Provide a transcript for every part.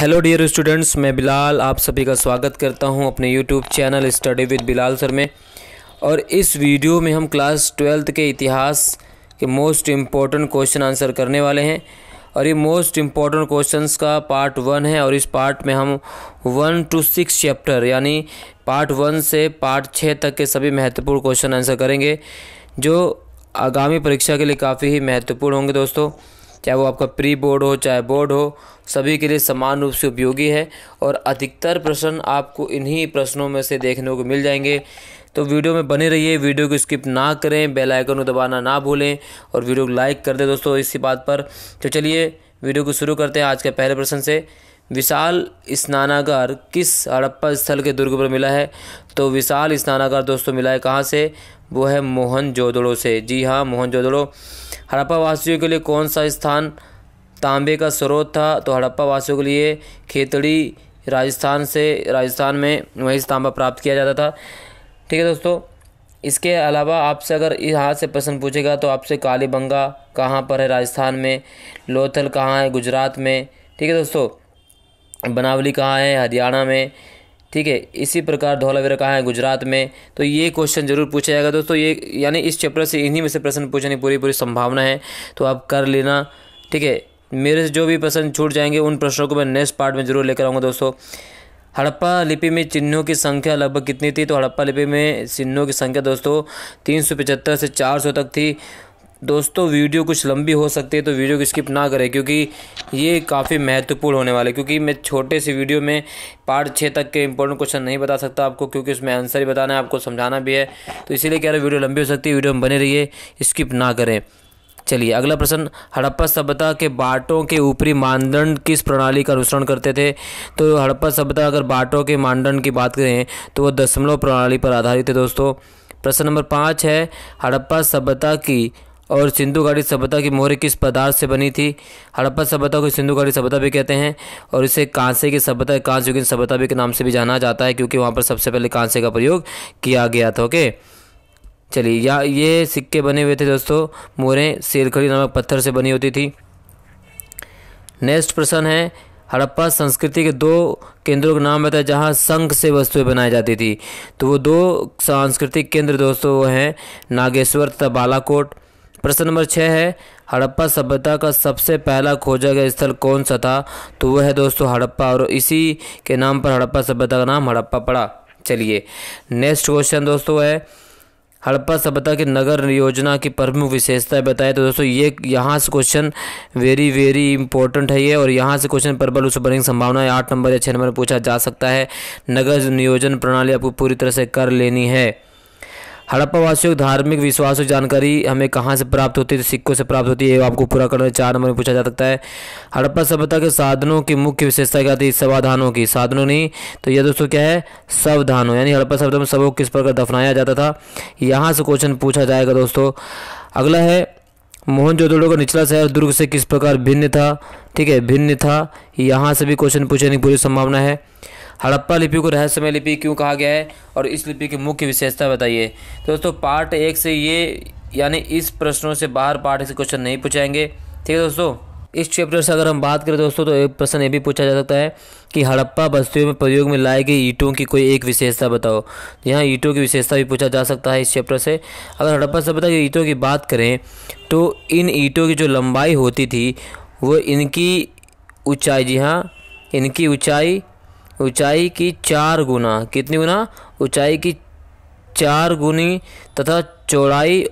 hello dear students मैं बिलाल आप सभी का स्वागत करता हूं अपने YouTube channel study with Bilal sir में और इस वीडियो में हम क्लास ट्वेल्थ के इतिहास के मोस्ट इम्पॉर्टेंट क्वेश्चन आंसर करने वाले हैं और ये मोस्ट इम्पॉर्टेंट क्वेश्चंस का पार्ट वन है और इस पार्ट में हम वन टू सिक्स चैप्टर यानी पार्ट वन से पार्ट छः तक के सभी महत्वपूर्ण क्वेश्चन आंसर करेंगे जो आगामी परीक्षा के लिए काफ़ी ही महत्वपूर्ण होंगे दोस्तों चाहे वो आपका प्री बोर्ड हो चाहे बोर्ड हो सभी के लिए समान रूप से उपयोगी है और अधिकतर प्रश्न आपको इन्हीं प्रश्नों में से देखने को मिल जाएंगे तो वीडियो में बने रहिए वीडियो को स्किप ना करें बेल आइकन को दबाना ना भूलें और वीडियो को लाइक कर दें दोस्तों इसी बात पर तो चलिए वीडियो को शुरू करते हैं आज के पहले प्रश्न से विशाल स्नानागार किस हड़प्पा स्थल के दुर्ग पर मिला है तो विशाल स्नानागार दोस्तों मिला है कहाँ से वो है मोहन जोदड़ो से जी हाँ मोहन जोदड़ो हड़प्पा वासियों के लिए कौन सा स्थान तांबे का स्रोत था तो हड़प्पा वासियों के लिए खेतड़ी राजस्थान से राजस्थान में वहीं तांबा प्राप्त किया जाता था ठीक है दोस्तों इसके अलावा आपसे अगर यहाँ से प्रश्न पूछेगा तो आपसे कालीबंगा कहाँ पर है राजस्थान में लोथल कहाँ है गुजरात में ठीक है दोस्तों बनावली कहाँ है हरियाणा में ठीक है इसी प्रकार धौलावीरा कहाँ है गुजरात में तो ये क्वेश्चन जरूर पूछा जाएगा दोस्तों ये यानी इस चैप्टर से इन्हीं में से प्रश्न पूछने की पूरी पूरी संभावना है तो आप कर लेना ठीक है मेरे से जो भी प्रश्न छूट जाएंगे उन प्रश्नों को मैं नेक्स्ट पार्ट में ज़रूर लेकर आऊँगा दोस्तों हड़प्पा लिपि में चिन्हों की संख्या लगभग कितनी थी तो हड़प्पा लिपि में चिन्हों की संख्या दोस्तों तीन से चार तक थी दोस्तों वीडियो कुछ लंबी हो सकती है तो वीडियो को स्किप ना करें क्योंकि ये काफ़ी महत्वपूर्ण होने वाला है क्योंकि मैं छोटे से वीडियो में पार्ट छः तक के इंपॉर्टेंट क्वेश्चन नहीं बता सकता आपको क्योंकि उसमें आंसर ही बताना है आपको समझाना भी है तो इसीलिए कह रहे वीडियो लंबी हो सकती है वीडियो में बने रहिए स्किप ना करें चलिए अगला प्रश्न हड़प्पा सभ्यता के बाटों के ऊपरी मानदंड किस प्रणाली का अनुसरण करते थे तो हड़प्पा सभ्यता अगर बाटों के मानदंड की बात करें तो वो दशमलव प्रणाली पर आधारित है दोस्तों प्रश्न नंबर पाँच है हड़प्पा सभ्यता की और सिंधु घाटी सभ्यता की मोहरी किस पदार्थ से बनी थी हड़प्पा सभ्यता को सिंधु घाटी सभ्यता भी कहते हैं और इसे कांसे की सभ्यता कांस्य की सभ्यता भी के नाम से भी जाना जाता है क्योंकि वहाँ पर सबसे पहले कांसे का प्रयोग किया गया था ओके चलिए या ये सिक्के बने हुए थे दोस्तों मोहरें सेलखड़ी नामक पत्थर से बनी होती थी नेक्स्ट प्रश्न है हड़प्पा संस्कृति के दो केंद्रों का नाम बताया जहाँ संघ से वस्तुएं बनाई जाती थी तो वो दो सांस्कृतिक केंद्र दोस्तों वो हैं नागेश्वर तथा बालाकोट प्रश्न नंबर छः है हड़प्पा सभ्यता का सबसे पहला खोजा गया स्थल कौन सा था तो वह है दोस्तों हड़प्पा और इसी के नाम पर हड़प्पा सभ्यता का नाम हड़प्पा पड़ा चलिए नेक्स्ट क्वेश्चन दोस्तों है हड़प्पा सभ्यता की नगर योजना की प्रमुख विशेषताएं बताएं तो दोस्तों ये यहाँ से क्वेश्चन वेरी वेरी इंपॉर्टेंट है ये और यहाँ से क्वेश्चन प्रबल उसे बनने की संभावना है आठ नंबर या छः नंबर पूछा जा सकता है नगर नियोजन प्रणाली आपको पूरी तरह से कर लेनी है हड़प्पावासियों वासियों के धार्मिक विश्वास की जानकारी हमें कहाँ से प्राप्त होती है तो सिक्कों से प्राप्त होती है आपको पूरा करना चार नंबर में पूछा जा सकता है हड़प्पा सभ्यता के साधनों की मुख्य विशेषता क्या थी सवाधानों की साधनों नहीं तो यह दोस्तों क्या है सवधानों यानी हड़प्पा सभ्यता में सबों किस प्रकार दफनाया जाता था यहाँ से क्वेश्चन पूछा जाएगा दोस्तों अगला है मोहन जोदड़ो का निचला शहर दुर्ग से किस प्रकार भिन्न था ठीक है भिन्न था यहाँ से भी क्वेश्चन पूछने की पूरी संभावना है हड़प्पा लिपि को रहस्यमय लिपि क्यों कहा गया है और इस लिपि की मुख्य विशेषता बताइए तो दोस्तों पार्ट एक से ये यानी इस प्रश्नों से बाहर पार्ट से क्वेश्चन नहीं पूछाएंगे ठीक है दोस्तों इस चैप्टर से अगर हम बात करें दोस्तों तो एक प्रश्न ये भी पूछा जा सकता है कि हड़प्पा बस्तियों में प्रयोग में लाई गई ईंटों की कोई एक विशेषता बताओ यहाँ ईंटों की विशेषता भी पूछा जा सकता है इस चैप्टर से अगर हड़प्पा सभ्यता की ईंटों की बात करें तो इन ईंटों की जो लंबाई होती थी वो इनकी ऊंचाई जी हाँ इनकी ऊंचाई ऊंचाई की चार गुना कितनी गुना ऊंचाई की चार गुनी तथा चौड़ाई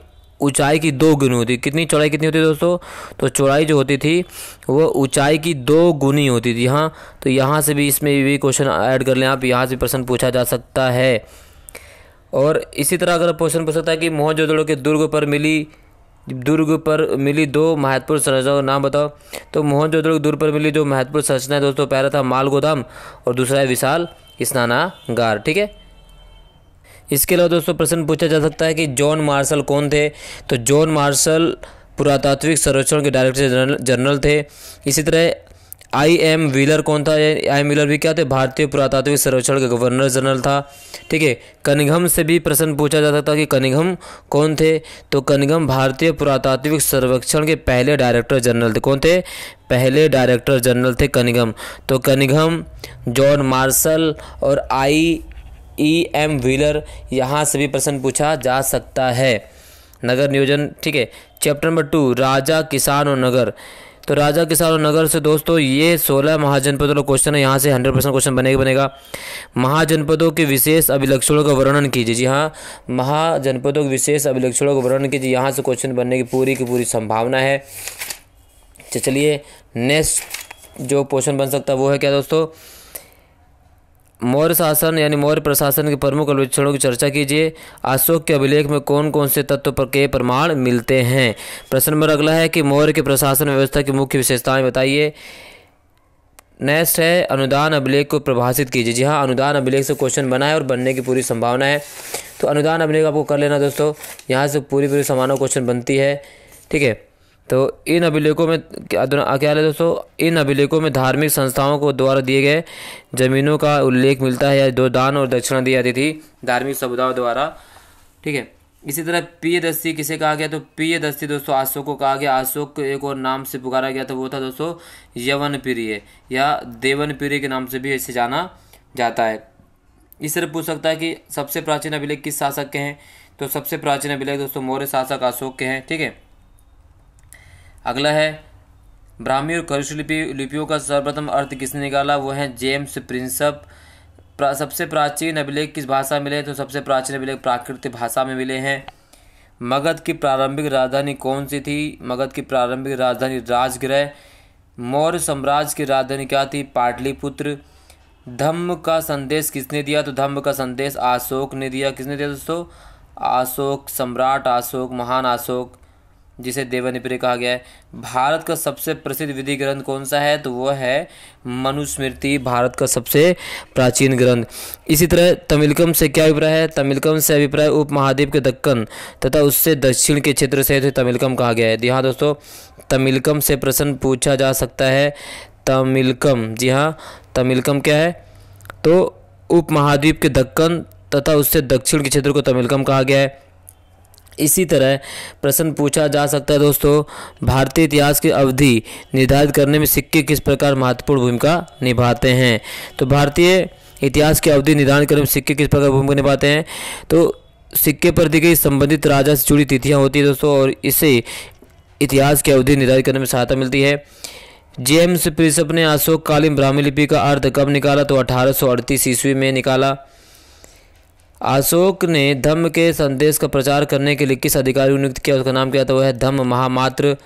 ऊंचाई की दो गुनी होती कितनी चौड़ाई कितनी होती दोस्तों तो चौड़ाई जो होती थी वो ऊंचाई की दो गुनी होती थी हाँ तो यहाँ से भी इसमें भी क्वेश्चन ऐड कर लें आप यहाँ से प्रश्न पूछा जा सकता है और इसी तरह अगर क्वेश्चन पूछ सकता है कि मोहनजोदड़ो के दुर्ग पर मिली दुर्ग पर मिली दो महत्वपूर्ण संरचनाओं का नाम बताओ तो मोहन जो दुर्ग दुर्ग पर मिली जो महत्वपूर्ण संरचना है दोस्तों पहला था माल गोदाम और दूसरा है विशाल स्नानागार ठीक है इसके अलावा दोस्तों प्रश्न पूछा जा सकता है कि जॉन मार्शल कौन थे तो जॉन मार्शल पुरातात्विक सर्वेक्षण के डायरेक्टर जनरल जनरल थे इसी तरह आई एम व्हीलर कौन था आई एम व्हीलर भी क्या थे भारतीय पुरातात्विक सर्वेक्षण का गवर्नर जनरल था ठीक है कनिघम से भी प्रश्न पूछा जा सकता कि कनिघम कौन थे तो कनिघम भारतीय पुरातात्विक सर्वेक्षण के पहले डायरेक्टर जनरल थे कौन थे पहले डायरेक्टर जनरल थे कनिघम तो कनिघम जॉन मार्शल और आई ई एम व्हीलर यहाँ से भी प्रश्न पूछा जा सकता है नगर नियोजन ठीक है चैप्टर नंबर टू राजा किसान और नगर तो राजा किसान और नगर से दोस्तों ये सोलह महाजनपदों का क्वेश्चन है यहाँ से हंड्रेड परसेंट क्वेश्चन बनेगा बनेगा महाजनपदों के विशेष अभिलक्षणों का वर्णन कीजिए जी हाँ महाजनपदों के विशेष अभिलक्षणों का वर्णन कीजिए यहाँ से क्वेश्चन बनने की पूरी की पूरी संभावना है तो चलिए नेक्स्ट जो क्वेश्चन बन सकता है वो है क्या दोस्तों मौर्य शासन यानी मौर्य प्रशासन के प्रमुख अवेक्षणों की चर्चा कीजिए अशोक के अभिलेख में कौन कौन से तत्व पर के प्रमाण मिलते हैं प्रश्न नंबर अगला है कि मौर्य के प्रशासन व्यवस्था की मुख्य विशेषताएं बताइए नेक्स्ट है अनुदान अभिलेख को प्रभाषित कीजिए जी हाँ अनुदान अभिलेख से क्वेश्चन बना है और बनने की पूरी संभावना है तो अनुदान अभिलेख आपको कर लेना दोस्तों यहाँ से पूरी पूरी समानों क्वेश्चन बनती है ठीक है तो इन अभिलेखों में क्या क्या है दोस्तों इन अभिलेखों में धार्मिक संस्थाओं को द्वारा दिए गए जमीनों का उल्लेख मिलता है या जो दान और दक्षिणा दी जाती थी धार्मिक समुदायों द्वारा ठीक है इसी तरह पीए दस्ती किसे कहा गया तो पीए दस्ती दोस्तों अशोक को कहा गया अशोक को एक और नाम से पुकारा गया था वो था दोस्तों यवन प्रिय या देवन प्रिय के नाम से भी इसे जाना जाता है इस तरह पूछ सकता है कि सबसे प्राचीन अभिलेख किस शासक के हैं तो सबसे प्राचीन अभिलेख दोस्तों मौर्य शासक अशोक के हैं ठीक है अगला है ब्राह्मी और करुष लिपि लिपियों का सर्वप्रथम अर्थ किसने निकाला वो है जेम्स प्रिंसअप प्रा, सबसे प्राचीन अभिलेख किस भाषा मिले तो सबसे प्राचीन अभिलेख प्राकृतिक भाषा में मिले हैं मगध की प्रारंभिक राजधानी कौन सी थी मगध की प्रारंभिक राजधानी राजगृह मौर्य साम्राज्य की राजधानी क्या थी पाटलिपुत्र धम्म का संदेश किसने दिया तो धम्म का संदेश अशोक ने दिया किसने दिया दोस्तों अशोक सम्राट अशोक महान अशोक जिसे देवनिप्रिय कहा गया है भारत का सबसे प्रसिद्ध विधि ग्रंथ कौन सा है तो वह है मनुस्मृति भारत का सबसे प्राचीन ग्रंथ इसी तरह तमिलकम से क्या अभिप्राय है तमिलकम से अभिप्राय उप महाद्वीप के दक्कन तथा उससे दक्षिण के क्षेत्र से तमिलकम कहा गया है जी हाँ दोस्तों तमिलकम से प्रश्न पूछा जा सकता है तमिलकम जी हाँ तमिलकम क्या है तो उप महाद्वीप के दक्कन तथा उससे दक्षिण के क्षेत्र को तमिलकम कहा गया है इसी तरह प्रश्न पूछा जा सकता है दोस्तों भारतीय इतिहास की अवधि निर्धारित करने में सिक्के किस प्रकार महत्वपूर्ण भूमिका निभाते हैं तो भारतीय इतिहास की अवधि निर्धारित करने में सिक्के किस प्रकार भूमिका निभाते हैं तो सिक्के पर दी गई संबंधित राजा से जुड़ी तिथियाँ होती है दोस्तों और इसे इतिहास की अवधि निर्धारित करने में सहायता मिलती है जेम्स प्रिसप ने अशोककालीन ब्राह्मी लिपि का अर्थ कब निकाला तो अड़तीस ईस्वी में निकाला अशोक ने धम्म के संदेश का प्रचार करने के लिए किस अधिकारी को नियुक्त किया उसका नाम क्या था वह धम्म महामात्र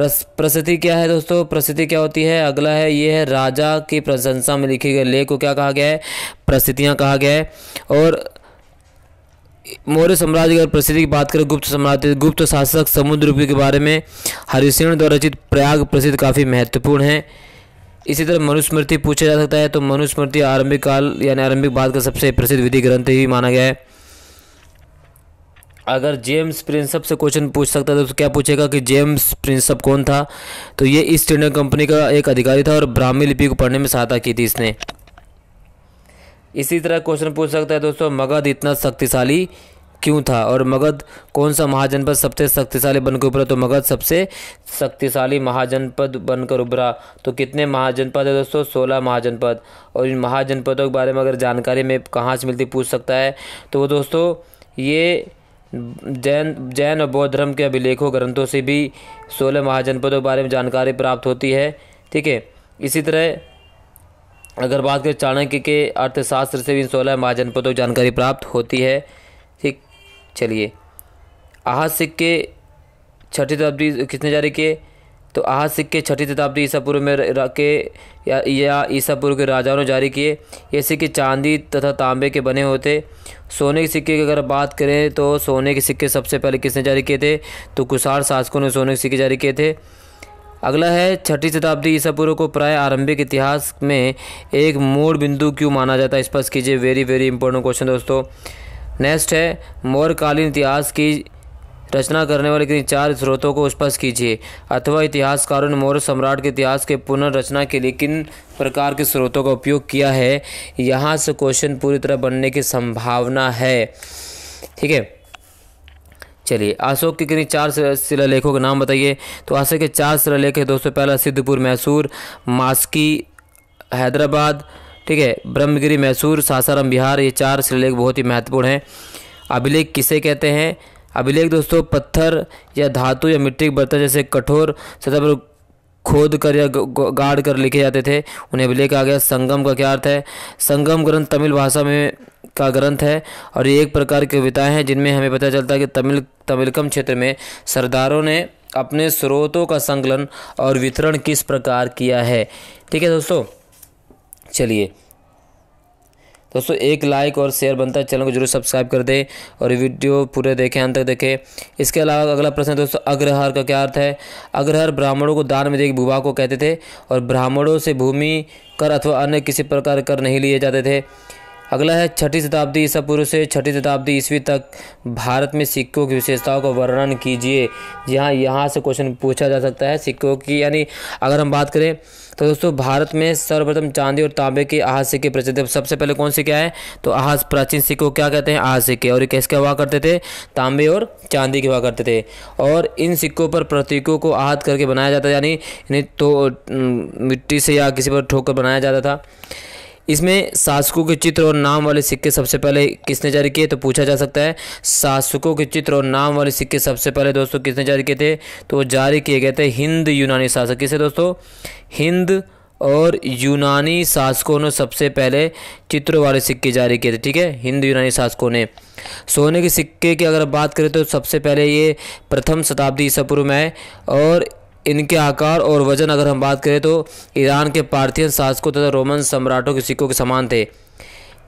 प्रसिद्धि क्या है दोस्तों प्रसिद्धि क्या होती है अगला है ये है राजा की प्रशंसा में लिखे गए लेख को क्या कहा गया है प्रसिद्धियाँ कहा गया है और मौर्य साम्राज्य की अगर प्रसिद्धि की बात करें गुप्त साम्राज्य गुप्त शासक समुद्र के बारे में हरिश्चंद्र द्वारा रचित प्रयाग प्रसिद्ध काफ़ी महत्वपूर्ण है इसी तरह मनुस्मृति पूछा जा सकता है तो मनुस्मृति आरंभिक काल यानी आरंभिक बाद का सबसे प्रसिद्ध विधि ग्रंथ ही माना गया है अगर जेम्स प्रिंसअप से क्वेश्चन पूछ सकता है तो क्या पूछेगा कि जेम्स प्रिंसअप कौन था तो ये ईस्ट इंडियन कंपनी का एक अधिकारी था और ब्राह्मी लिपि को पढ़ने में सहायता की थी इसने इसी तरह क्वेश्चन पूछ सकता है दोस्तों मगध इतना शक्तिशाली क्यों था और मगध कौन सा महाजनपद सबसे शक्तिशाली बनकर उभरा तो मगध सबसे शक्तिशाली महाजनपद बनकर उभरा तो कितने महाजनपद है दोस्तों सोलह महाजनपद और इन महाजनपदों के बारे में अगर जानकारी में कहाँ से मिलती पूछ सकता है तो वो दोस्तों ये जैन जैन और बौद्ध धर्म के अभिलेखों ग्रंथों से भी सोलह महाजनपदों के बारे में जानकारी प्राप्त होती है ठीक है इसी तरह अगर बात करें चाणक्य के अर्थशास्त्र से भी इन सोलह महाजनपदों की जानकारी प्राप्त होती है चलिए आहा सिक्के छठी शताब्दी किसने जारी किए तो आहा सिक्के छठी शताब्दी ईसा पूर्व में के या, ईसा पूर्व के राजाओं ने जारी किए ये सिक्के चांदी तथा तांबे के बने होते सोने के सिक्के की अगर बात करें तो सोने के सिक्के सबसे पहले किसने जारी किए थे तो कुसार शासकों ने सोने के सिक्के जारी किए थे अगला है छठी शताब्दी ईसा पूर्व को प्राय आरंभिक इतिहास में एक मूड़ बिंदु क्यों माना जाता है स्पष्ट कीजिए वेरी वेरी इंपॉर्टेंट क्वेश्चन दोस्तों नेक्स्ट है मौर्यकालीन इतिहास की रचना करने वाले किन चार स्रोतों को स्पष्ट कीजिए अथवा इतिहासकारों ने मौर्य सम्राट के इतिहास के पुनर्रचना के लिए किन प्रकार के स्रोतों का उपयोग किया है यहाँ से क्वेश्चन पूरी तरह बनने की संभावना है ठीक है चलिए अशोक के किन्हीं चार शिलालेखों के नाम बताइए तो अशोक के चार शिलालेख है दोस्तों पहला सिद्धपुर मैसूर मास्की हैदराबाद ठीक है ब्रह्मगिरी मैसूर सासाराम बिहार ये चार शिलेख बहुत ही महत्वपूर्ण हैं अभिलेख किसे कहते हैं अभिलेख दोस्तों पत्थर या धातु या मिट्टी के बर्तन जैसे कठोर सतह पर खोद कर या गाड़ कर लिखे जाते थे उन्हें अभिलेख आ गया संगम का क्या अर्थ है संगम ग्रंथ तमिल भाषा में का ग्रंथ है और ये एक प्रकार की कविताएँ हैं जिनमें हमें पता चलता है कि तमिल तमिलकम क्षेत्र में सरदारों ने अपने स्रोतों का संकलन और वितरण किस प्रकार किया है ठीक है दोस्तों चलिए दोस्तों एक लाइक और शेयर बनता है चैनल को जरूर सब्सक्राइब कर दें और वीडियो पूरे देखें अंत तक देखें इसके अलावा अगला प्रश्न है दोस्तों अग्रहार का क्या अर्थ है अग्रहार ब्राह्मणों को दान में देख भूभा को कहते थे और ब्राह्मणों से भूमि कर अथवा अन्य किसी प्रकार कर नहीं लिए जाते थे अगला है छठी शताब्दी ईसा पूर्व से छठी शताब्दी ईस्वी तक भारत में सिक्कों की विशेषताओं का वर्णन कीजिए जहाँ यहाँ से क्वेश्चन पूछा जा सकता है सिक्कों की यानी अगर हम बात करें तो दोस्तों भारत में सर्वप्रथम चांदी और तांबे के अहाज सिक्के प्रचलित सबसे पहले कौन से क्या है तो अहाज प्राचीन सिक्कों को क्या कहते हैं अहाज सिक्के और ये कैसे हुआ करते थे तांबे और चांदी के हुआ करते थे और इन सिक्कों पर प्रतीकों को आहत करके बनाया जाता यानी तो मिट्टी से या किसी पर ठोकर बनाया जाता था इसमें शासकों के चित्र और नाम वाले सिक्के सबसे पहले किसने जारी किए तो पूछा जा सकता है शासकों के चित्र और नाम वाले सिक्के सबसे पहले दोस्तों किसने जारी किए थे तो जारी किए गए थे हिंद यूनानी शासक किसे दोस्तों हिंद और यूनानी शासकों ने सबसे पहले चित्र वाले सिक्के जारी किए थे ठीक है हिंद यूनानी शासकों ने सोने के सिक्के की अगर बात करें तो सबसे पहले ये प्रथम शताब्दी ईसा पूर्व में है और इनके आकार और वजन अगर हम बात करें तो ईरान के पार्थियन शासकों तथा रोमन सम्राटों के सिक्कों के समान थे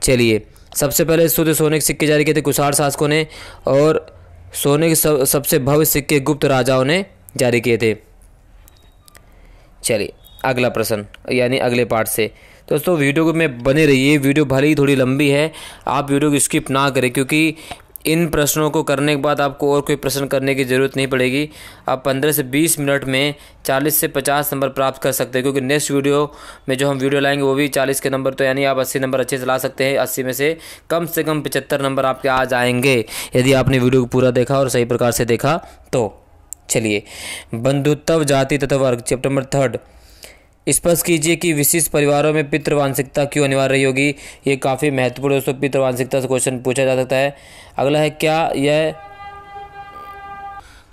चलिए सबसे पहले शुद्ध सोने के सिक्के जारी किए थे कुशार शासकों ने और सोने के सब, सबसे भव्य सिक्के गुप्त राजाओं ने जारी किए थे चलिए अगला प्रश्न यानी अगले पार्ट से दोस्तों वीडियो में बने रहिए वीडियो भले ही थोड़ी लंबी है आप वीडियो को स्किप ना करें क्योंकि इन प्रश्नों को करने के बाद आपको और कोई प्रश्न करने की ज़रूरत नहीं पड़ेगी आप 15 से 20 मिनट में 40 से 50 नंबर प्राप्त कर सकते हैं क्योंकि नेक्स्ट वीडियो में जो हम वीडियो लाएंगे वो भी 40 के नंबर तो यानी आप 80 नंबर अच्छे से ला सकते हैं 80 में से कम से कम 75 नंबर आपके आ जाएंगे यदि आपने वीडियो को पूरा देखा और सही प्रकार से देखा तो चलिए बंधुत्व जाति तथा वर्ग चैप्टर नंबर थर्ड स्पष्ट कीजिए कि विशिष्ट परिवारों में पितृवांशिकता क्यों अनिवार्य होगी ये काफ़ी महत्वपूर्ण दोस्तों पितृवांशिकता से क्वेश्चन पूछा जा सकता है अगला है क्या यह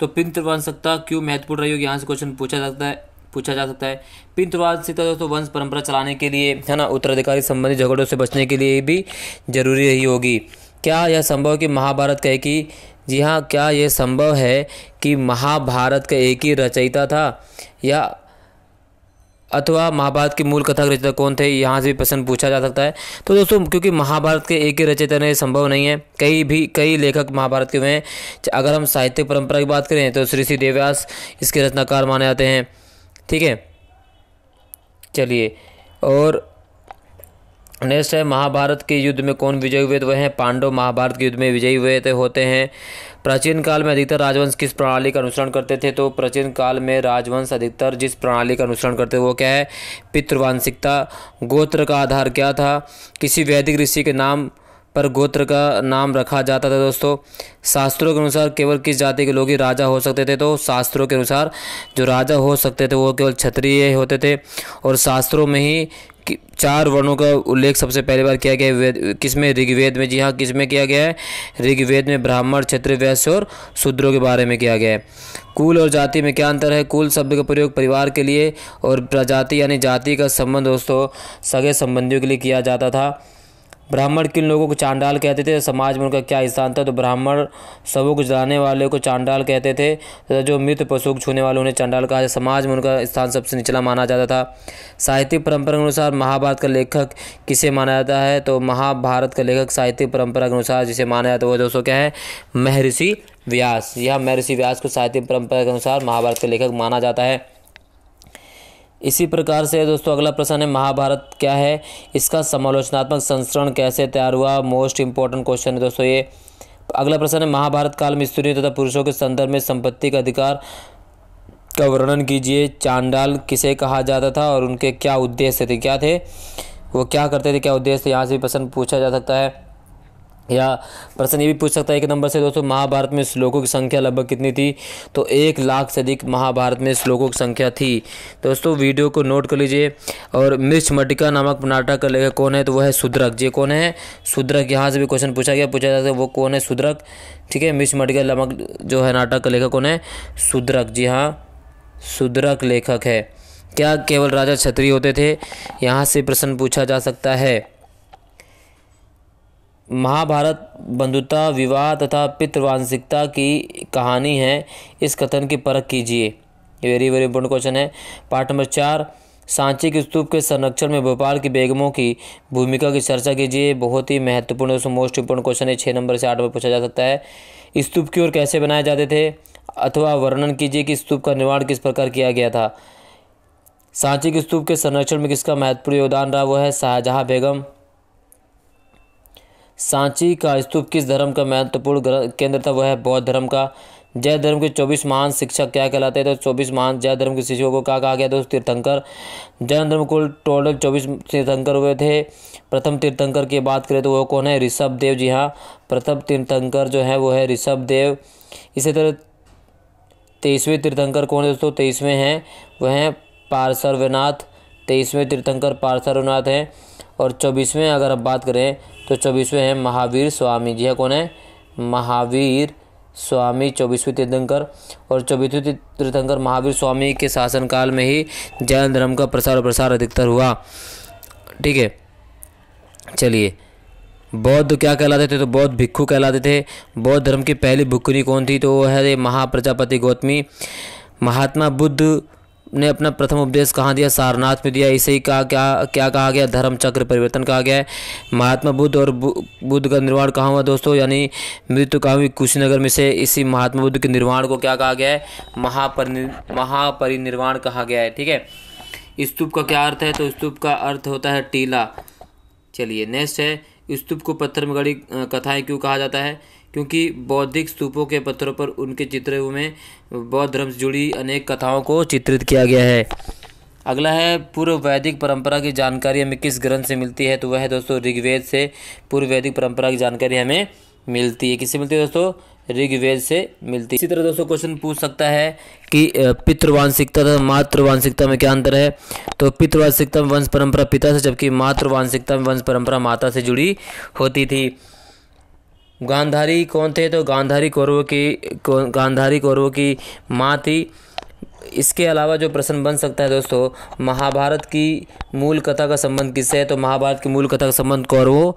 तो पितृवांशिकता क्यों महत्वपूर्ण रही होगी यहाँ से क्वेश्चन पूछा जा सकता है पूछा जा सकता है पितृवांशिकता दोस्तों वंश परंपरा चलाने के लिए है ना उत्तराधिकारी संबंधी झगड़ों से बचने के लिए भी जरूरी रही होगी क्या यह संभव कि महाभारत कहे कि जी हाँ क्या यह संभव है कि महाभारत का एक ही रचयिता था या अथवा महाभारत के मूल कथा रचना रचयिता कौन थे यहाँ से भी प्रश्न पूछा जा सकता है तो दोस्तों क्योंकि महाभारत के एक ही रचयिता ने संभव नहीं है कई भी कई लेखक महाभारत के हुए हैं अगर हम साहित्य परंपरा की बात करें तो श्री श्री देव्यास इसके रचनाकार माने जाते हैं ठीक है चलिए और नेक्स्ट है महाभारत के युद्ध में कौन विजयी हुए थे वह हैं पांडव महाभारत के युद्ध में विजयी हुए थे होते हैं प्राचीन काल में अधिकतर राजवंश किस प्रणाली का अनुसरण करते थे तो प्राचीन काल में राजवंश अधिकतर जिस प्रणाली का अनुसरण करते वो क्या है पितृवांशिकता गोत्र का आधार क्या था किसी वैदिक ऋषि के नाम पर गोत्र का नाम रखा जाता था दोस्तों शास्त्रों के अनुसार केवल किस जाति के लोग ही राजा हो सकते थे तो शास्त्रों के अनुसार जो राजा हो सकते थे वो केवल क्षत्रिय होते थे और शास्त्रों में ही चार वर्णों का उल्लेख सबसे पहली बार किया गया है वेद किसमें ऋग्वेद में जी हाँ किस में किया गया है ऋग्वेद में ब्राह्मण क्षत्र वैश्य और शूद्रों के बारे में किया गया है कुल और जाति में क्या अंतर है कुल शब्द का प्रयोग परिवार के लिए और प्रजाति यानी जाति का संबंध दोस्तों सगे संबंधियों के लिए किया जाता था ब्राह्मण किन लोगों को चांडाल कहते थे समाज में उनका क्या स्थान था तो ब्राह्मण सबों को जलाने वाले को चांडाल कहते थे तथा जो मृत पशु को छूने वाले उन्हें चांडाल कहा समाज में उनका स्थान सबसे निचला माना जाता था साहित्यिक परंपरा के अनुसार महाभारत का लेखक किसे माना जाता है तो महाभारत का लेखक साहित्यिक परंपरा के अनुसार जिसे माना जाता है वह दोस्तों क्या है महर्षि व्यास यह महर्षि व्यास को साहित्यिक परंपरा के अनुसार महाभारत का लेखक माना जाता है इसी प्रकार से दोस्तों अगला प्रश्न है महाभारत क्या है इसका समालोचनात्मक संस्करण कैसे तैयार हुआ मोस्ट इंपॉर्टेंट क्वेश्चन है दोस्तों ये अगला प्रश्न है महाभारत काल में स्त्रियों तथा पुरुषों के संदर्भ में संपत्ति का अधिकार का वर्णन कीजिए चांडाल किसे कहा जाता था और उनके क्या उद्देश्य थे क्या थे वो क्या करते थे क्या उद्देश्य थे यहाँ से भी प्रश्न पूछा जा सकता है या प्रश्न ये भी पूछ सकता है एक नंबर से दोस्तों महाभारत में श्लोकों की संख्या लगभग कितनी थी तो एक लाख से अधिक महाभारत में श्लोकों की संख्या थी दोस्तों वीडियो को नोट कर लीजिए और मिर्च मटिका नामक नाटक का लेखक कौन है तो वह है सुद्रक ये कौन है सुद्रक यहाँ से भी क्वेश्चन पूछा गया पूछा जाता है वो कौन है सुद्रक ठीक है मिर्च मटिका नामक जो है नाटक का लेखक कौन है सुद्रक जी हाँ सुद्रक लेखक है क्या केवल राजा क्षत्रिय होते थे यहाँ से प्रश्न पूछा जा सकता है महाभारत बंधुता विवाह तथा पितृवांशिकता की कहानी है इस कथन की परख कीजिए वेरी वेरी इंपॉर्टेंट क्वेश्चन है पार्ट नंबर चार सांची के स्तूप के संरक्षण में भोपाल की बेगमों की भूमिका की चर्चा कीजिए बहुत ही महत्वपूर्ण मोस्ट इंपोर्टेंट क्वेश्चन है छः नंबर से आठ में पूछा जा सकता है स्तूप की ओर कैसे बनाए जाते थे अथवा वर्णन कीजिए कि स्तूप का निर्माण किस प्रकार किया गया था सांची के स्तूप के संरक्षण में किसका महत्वपूर्ण योगदान रहा वो है शाहजहाँ बेगम सांची का स्तूप किस धर्म का महत्वपूर्ण केंद्र था वह है बौद्ध धर्म का जय धर्म के चौबीस महान शिक्षक क्या कहलाते हैं तो चौबीस महान जय धर्म के शिष्यों को क्या कहा गया दोस्त तीर्थंकर जैन धर्म कुल टोटल चौबीस तीर्थंकर हुए थे प्रथम तीर्थंकर की बात करें तो वह कौन है ऋषभ देव जी हाँ प्रथम तीर्थंकर जो है वो है ऋषभ देव इसी तरह तेईसवें तीर्थंकर कौन है दोस्तों तेईसवें हैं वह हैं पार्श्वनाथ तेईसवें तीर्थंकर पार्श्वनाथ हैं और चौबीसवें अगर आप बात करें तो चौबीसवें हैं महावीर स्वामी जी है हाँ, कौन है महावीर स्वामी चौबीसवें तीर्थंकर और चौबीसवें तीर्थंकर महावीर स्वामी के शासनकाल में ही जैन धर्म का प्रसार प्रसार अधिकतर हुआ ठीक है चलिए बौद्ध क्या कहलाते थे तो बौद्ध भिक्खु कहलाते थे बौद्ध धर्म की पहली भुक्नी कौन थी तो वो है महाप्रजापति गौतमी महात्मा बुद्ध ने अपना प्रथम उपदेश कहाँ दिया सारनाथ में दिया इसे ही कहा क्या क्या कहा गया धर्म चक्र परिवर्तन कहा गया है महात्मा बुद्ध और बुद्ध का निर्माण कहाँ हुआ दोस्तों यानी मृत्यु कहाँ हुई कुशीनगर में से इसी महात्मा बुद्ध के निर्माण को क्या कहा गया है महापरि महापरिनिर्वाण कहा गया है ठीक है स्तूप का क्या अर्थ है तो स्तूप का अर्थ होता है टीला चलिए नेक्स्ट है स्तूप को पत्थर में गड़ी कथाएँ क्यों कहा जाता है क्योंकि बौद्धिक स्तूपों के पत्थरों पर उनके चित्र में बौद्ध धर्म से जुड़ी अनेक कथाओं को चित्रित किया गया है अगला है पूर्व वैदिक परंपरा की जानकारी हमें किस ग्रंथ से मिलती है तो वह है दोस्तों ऋग्वेद से पूर्व वैदिक परंपरा की जानकारी हमें मिलती है किससे मिलती है दोस्तों ऋग्वेद से मिलती है इसी तरह दोस्तों क्वेश्चन पूछ सकता है कि पितृवांशिकता तथा मातृवांशिकता में क्या अंतर है तो पितृवांशिकता में वंश परंपरा पिता से जबकि मातृवांशिकता में वंश परंपरा माता से जुड़ी होती थी गांधारी कौन थे तो गांधारी कौरवों की गांधारी कौरवों की माँ थी इसके अलावा जो प्रश्न बन सकता है दोस्तों महाभारत की मूल कथा का संबंध किससे है तो महाभारत की मूल कथा का संबंध कौरवों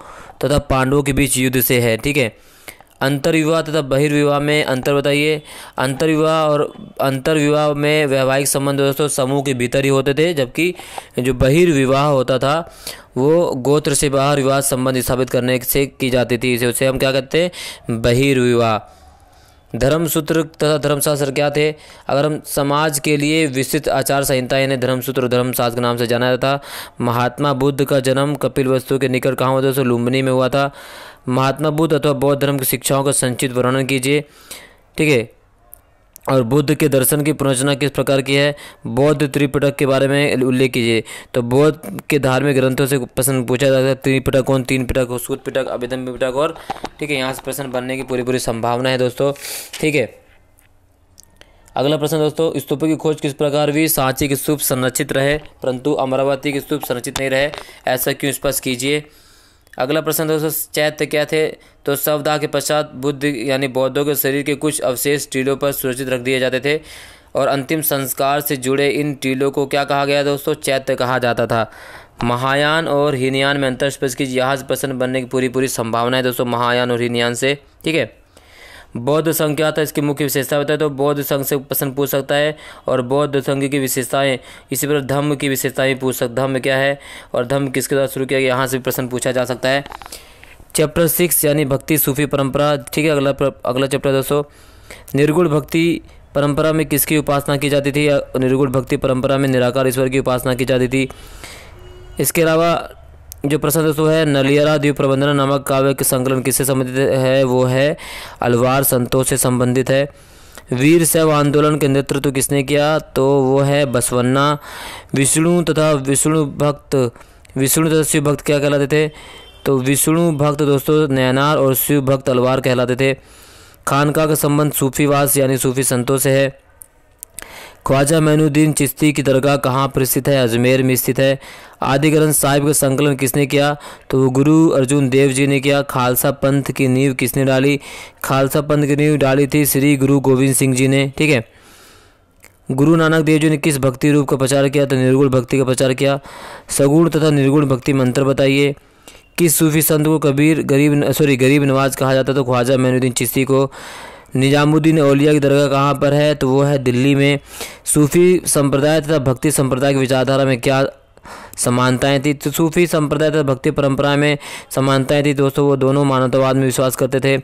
तथा पांडवों के बीच युद्ध से है ठीक है अंतर्विवाह तथा बहिर्विवाह में अंतर बताइए अंतर्विवाह और अंतर्विवाह में वैवाहिक संबंध दोस्तों समूह के भीतर ही होते थे जबकि जो बहिर्विवाह होता था वो गोत्र से बाहर विवाह संबंध स्थापित करने से की जाती थी इसे उसे हम क्या कहते हैं बहिर्विवाह धर्म सूत्र तथा धर्मशास्त्र क्या थे अगर हम समाज के लिए विस्तृत आचार संहिता इन्हें धर्मसूत्र और धर्मशास्त्र के नाम से जाना जाता था महात्मा बुद्ध का जन्म कपिल वस्तु के निकट कहाँ हुआ दोस्तों लुम्बनी में हुआ था महात्मा बुद्ध अथवा बौद्ध धर्म की शिक्षाओं का संचित वर्णन कीजिए ठीक है और बुद्ध के दर्शन की प्ररचना किस प्रकार की है बौद्ध त्रिपिटक के बारे में उल्लेख कीजिए तो बौद्ध के धार्मिक ग्रंथों से प्रश्न पूछा जाता है त्रिपिटक कौन तीन पिटक सूत पिटक अभिधम पिटक और ठीक है यहाँ से प्रश्न बनने की पूरी पूरी संभावना है दोस्तों ठीक है अगला प्रश्न दोस्तों स्तूप की खोज किस प्रकार हुई सांची के स्तूप संरक्षित रहे परंतु अमरावती के स्तूप संरक्षित नहीं रहे ऐसा क्यों स्पष्ट कीजिए अगला प्रश्न दोस्तों चैत्य क्या थे तो शवदाह के पश्चात बुद्ध यानी बौद्धों के शरीर के कुछ अवशेष टीलों पर सुरक्षित रख दिए जाते थे और अंतिम संस्कार से जुड़े इन टीलों को क्या कहा गया दोस्तों चैत्य कहा जाता था महायान और हीनयान में अंतर की यहाँ से प्रश्न बनने की पूरी पूरी संभावना है दोस्तों महायान और हीनयान से ठीक है बौद्ध संघ क्या था इसकी मुख्य विशेषता बताए तो बौद्ध संघ से प्रश्न पूछ सकता है और बौद्ध संघ की विशेषताएं इसी प्रकार धम्म की विशेषताएं पूछ सकता धम्म क्या है और धम्म किसके द्वारा शुरू किया गया यहाँ से भी प्रश्न पूछा जा सकता है चैप्टर सिक्स यानी भक्ति सूफी परंपरा ठीक है अगला अगला चैप्टर दोस्तों निर्गुण भक्ति परंपरा में किसकी उपासना की जाती थी निर्गुण भक्ति परंपरा में निराकार ईश्वर की उपासना की जाती थी इसके अलावा जो प्रश्न दोस्तों है नलियारा द्वीप प्रबंधन नामक काव्य के संकलन किससे संबंधित है वो है अलवार संतोष से संबंधित है वीर शैव आंदोलन के नेतृत्व तो किसने किया तो वो है बसवन्ना विष्णु तथा विष्णु भक्त विष्णु तथा शिव भक्त क्या कहलाते थे तो विष्णु भक्त दोस्तों नयनार और शिव भक्त अलवार कहलाते थे खानका का संबंध सूफीवास यानी सूफी संतों से है ख्वाजा मैनुद्दीन चिश्ती की दरगाह कहाँ पर स्थित है अजमेर में स्थित है आदि ग्रंथ साहिब का संकलन किसने किया तो गुरु अर्जुन देव जी ने किया खालसा पंथ की नींव किसने डाली खालसा पंथ की नींव डाली थी श्री गुरु गोविंद सिंह जी ने ठीक है गुरु नानक देव जी ने किस भक्ति रूप का प्रचार किया तो निर्गुण भक्ति का प्रचार किया सगुण तथा निर्गुण भक्ति मंत्र बताइए किस सूफी संत को कबीर गरीब सॉरी गरीब नवाज कहा जाता तो ख्वाजा मैनुद्दीन चिश्ती को निजामुद्दीन ओलिया की दरगाह कहाँ पर है तो वो है दिल्ली में सूफ़ी संप्रदाय तथा भक्ति संप्रदाय की विचारधारा में क्या समानताएं थी तो सूफी संप्रदाय तथा भक्ति परंपरा में समानताएं थी दोस्तों वो दोनों मानवतावाद में विश्वास करते थे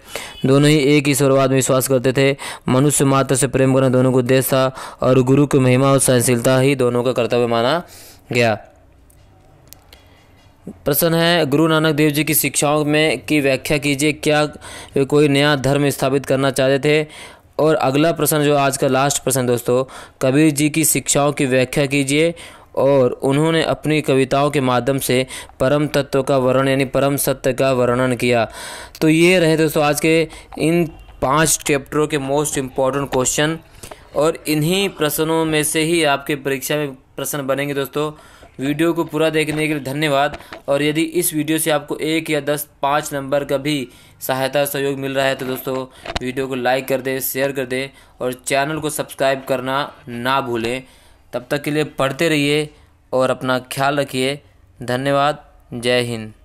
दोनों ही एक ईश्वरवाद में विश्वास करते थे मनुष्य मात्र से प्रेम करना दोनों का उद्देश्य था और गुरु की महिमा और सहनशीलता ही दोनों का कर्तव्य माना गया प्रश्न है गुरु नानक देव जी की शिक्षाओं में की व्याख्या कीजिए क्या वे कोई नया धर्म स्थापित करना चाहते थे और अगला प्रश्न जो आज का लास्ट प्रश्न दोस्तों कबीर जी की शिक्षाओं की व्याख्या कीजिए और उन्होंने अपनी कविताओं के माध्यम से परम तत्व का वर्णन यानी परम सत्य का वर्णन किया तो ये रहे दोस्तों आज के इन पांच चैप्टरों के मोस्ट इम्पॉर्टेंट क्वेश्चन और इन्हीं प्रश्नों में से ही आपके परीक्षा में प्रश्न बनेंगे दोस्तों वीडियो को पूरा देखने के लिए धन्यवाद और यदि इस वीडियो से आपको एक या दस पाँच नंबर का भी सहायता सहयोग मिल रहा है तो दोस्तों वीडियो को लाइक कर दें शेयर कर दें और चैनल को सब्सक्राइब करना ना भूलें तब तक के लिए पढ़ते रहिए और अपना ख्याल रखिए धन्यवाद जय हिंद